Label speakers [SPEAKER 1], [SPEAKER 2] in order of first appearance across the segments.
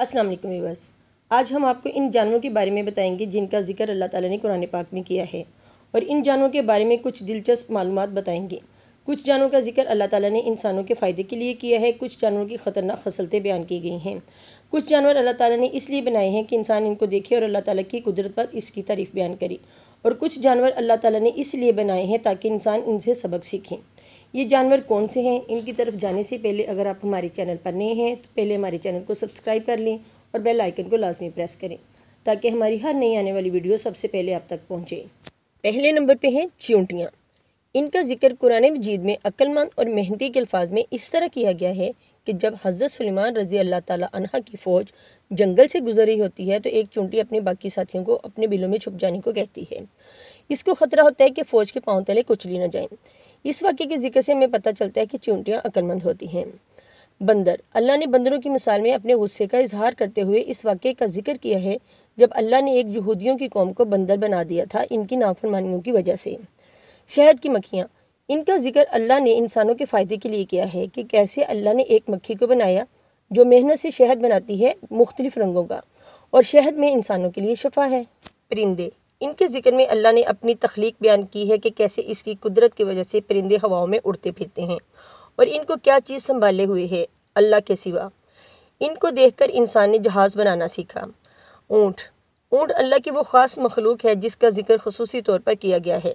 [SPEAKER 1] अस्सलाम वालेकुम व्यूवर्स आज हम आपको इन जानवरों के बारे में बताएंगे जिनका जिक्र अल्लाह ताला ने कुरान पाक में किया है और इन जानवरों के बारे में कुछ दिलचस्प मालूम बताएंगे कुछ जानवरों का जिक्र अल्लाह ताला ने इंसानों के फ़ायदे के लिए किया है कुछ जानवरों की ख़तरनाक खसलतें बयान की गई हैं कुछ जानवर अल्लाह ताला ने इसलिए बनाए हैं कि इंसान इनको देखे और अल्लाह ताला की कुदरत पर इसकी तारीफ़ बयान करे और कुछ जानवर अल्लाह ताला ने इसलिए बनाए हैं ताकि इंसान इनसे सबक सीखें ये जानवर कौन से हैं इनकी तरफ जाने से पहले अगर आप हमारे चैनल पर नए हैं तो पहले हमारे चैनल को सब्सक्राइब कर लें और बेल आइकन को लाजमी प्रेस करें ताकि हमारी हर नई आने वाली वीडियो सबसे पहले आप तक पहुँचे पहले नंबर पर हैं च्यूटियाँ इनका जिक्र कुरान मजीद में अक्लमंद और मेहनती के अल्फाज में इस तरह किया गया है कि जब हज़रत सलीमान रज़ी अल्लाह तह की फ़ौज जंगल से गुजर रही होती है तो एक चूंटी अपने बाकी साथियों को अपने बिलों में छुप जाने को कहती है इसको खतरा होता है कि फ़ौज के पाँव तले कुछ ली ना जाए इस वाक्य के जिक्र से हमें पता चलता है कि चूंटियाँ अक्लमंद होती हैं बंदर अल्लाह ने बंदरों की मिसाल में अपने गुस्से का इजहार करते हुए इस वाक्य का जिक्र किया है जब अल्लाह ने एक यहूदियों की कौम को बंदर बना दिया था इनकी नाफरमानियों की वजह से शहद की मक्खियाँ इनका जिक्र अल्लाह ने इंसानों के फ़ायदे के लिए किया है कि कैसे अल्लाह ने एक मक्खी को बनाया जो मेहनत से शहद बनाती है मुख्तलिफ रंगों का और शहद में इंसानों के लिए शफा है परिंदे इनके ज़िक्र में अल्लाह ने अपनी तख्लीक बयान की है कि कैसे इसकी कुदरत की वजह से परिंदे हवाओं में उड़ते फिरते हैं और इनको क्या चीज़ संभाले हुए है अल्लाह के सिवा इनको देखकर इंसान ने जहाज़ बनाना सीखा ऊँट ऊँट अल्लाह की वो ख़ास मखलूक है जिसका जिक्र खसूसी तौर पर किया गया है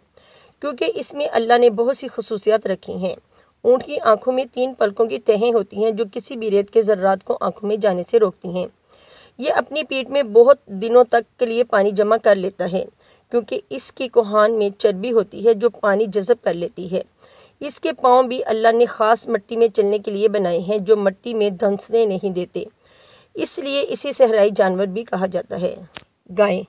[SPEAKER 1] क्योंकि इसमें अल्लाह ने बहुत सी खसूसियात रखी हैं ऊँट की आँखों में तीन पलकों की तहें होती हैं जो किसी भी रेत के ज़र्रात को आँखों में जाने से रोकती हैं ये अपनी पीठ में बहुत दिनों तक के लिए पानी जमा कर लेता है क्योंकि इसकी कोहान में चर्बी होती है जो पानी जज़ब कर लेती है इसके पाँव भी अल्लाह ने ख़ास मट्टी में चलने के लिए बनाए हैं जो मट्टी में धंसने नहीं देते इसलिए इसे सहराई जानवर भी कहा जाता है गाय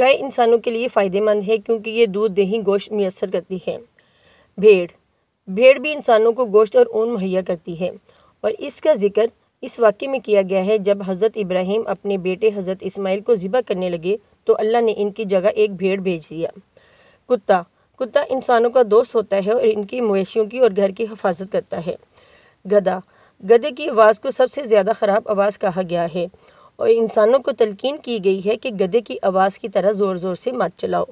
[SPEAKER 1] गाय इंसानों के लिए फ़ायदेमंद है क्योंकि ये दूध दही गोश्त मैसर करती है भेड़ भेड़ भी इंसानों को गोश्त और ऊन मुहैया करती है और इसका जिक्र इस वाक्य में किया गया है जब हज़रत इब्राहिम अपने बेटे हज़रत इस्माइल को ज़िबा करने लगे तो अल्लाह ने इनकी जगह एक भेड़ भेज दिया कुत्ता कुत्ता इंसानों का दोस्त होता है और इनकी मवेशियों की और घर की हिफाजत करता है गधा गधे की आवाज़ को सबसे ज़्यादा ख़राब आवाज़ कहा गया है और इंसानों को तलकिन की गई है कि गधे की आवाज़ की तरह ज़ोर ज़ोर से मत चलाओ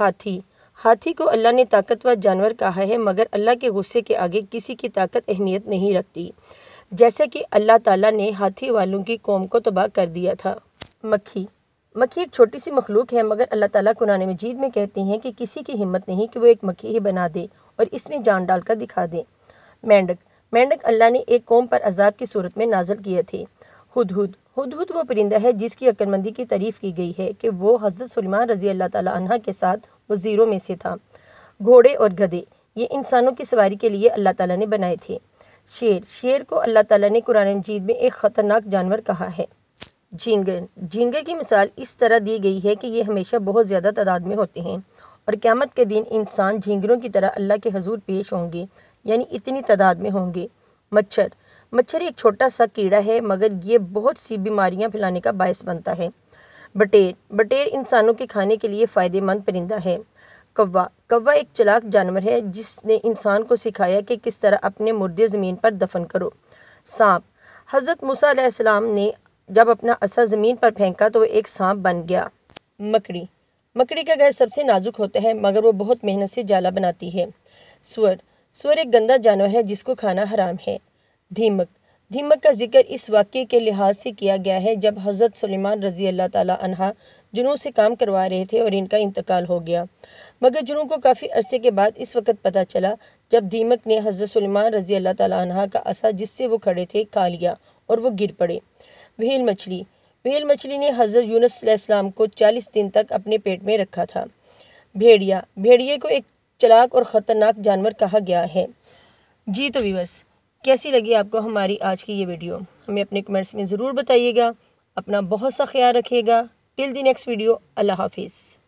[SPEAKER 1] हाथी हाथी को अल्लाह ने ताकतवर जानवर कहा है मगर अल्लाह के गुस्से के आगे किसी की ताकत अहमियत नहीं रखती जैसे कि अल्लाह ताला ने हाथी वालों की कौम को तबाह कर दिया था मक्खी मक्खी एक छोटी सी मखलूक है मगर अल्लाह ताला कुरान मजीद में कहते हैं कि किसी की हिम्मत नहीं कि वो एक मक्खी ही बना दे और इसमें जान डालकर दिखा दे मेंढक मेंढक अल्लाह ने एक कौम पर अजाब की सूरत में नाजल किए थे हुदहुद हुदहुद वो परिंदा है जिसकी अक्लमंदी की तारीफ़ की गई है कि वो हज़रत सलमान रजी अल्लाह तह के साथ वज़ीरों में से था घोड़े और गधे ये इंसानों की सवारी के लिए अल्लाह ताला ने बनाए थे शेर शेर को अल्लाह ताला ने कुरान मजीद में एक ख़तरनाक जानवर कहा है झींगर झींगर की मिसाल इस तरह दी गई है कि ये हमेशा बहुत ज़्यादा तादाद में होते हैं और क़्यामत के दिन इंसान झींगरों की तरह अल्लाह के हजूर पेश होंगे यानी इतनी तादाद में होंगे मच्छर मच्छर एक छोटा सा कीड़ा है मगर ये बहुत सी बीमारियाँ फैलाने का बायस बनता है बटेर बटेर इंसानों के खाने के लिए फ़ायदेमंद परिंदा है कौवा कौवा एक चलाक जानवर है जिसने इंसान को सिखाया कि किस तरह अपने मुर्दे ज़मीन पर दफन करो सांप हज़रत मूसा अलैहिस्सलाम ने जब अपना असा ज़मीन पर फेंका तो वह एक सांप बन गया मकड़ी मकड़ी का घर सबसे नाजुक होता है मगर वो बहुत मेहनत से जाला बनाती है सुअर सुअर एक गंदा जानवर है जिसको खाना हराम है धीमक धीमक का जिक्र इस वाक्य के लिहाज से किया गया है जब हज़रत सलीमान रज़ी अल्लाह ताला जुनू से काम करवा रहे थे और इनका इंतकाल हो गया मगर जुनून को काफ़ी अरसे के बाद इस वक्त पता चला जब दीमक ने हज़रत सलमान रज़ी अल्लाह तह का असा जिससे वो खड़े थे खा लिया और वो गिर पड़े व्हील मछली व्हील मछली ने हज़रत यूनसम को चालीस दिन तक अपने पेट में रखा था भेड़िया भेड़िए को एक चलाक और ख़तरनाक जानवर कहा गया है जी तो व्यूवर्स कैसी लगी आपको हमारी आज की ये वीडियो हमें अपने कमेंट्स में ज़रूर बताइएगा अपना बहुत सा ख्याल रखिएगा till the next video Allah हाफिज़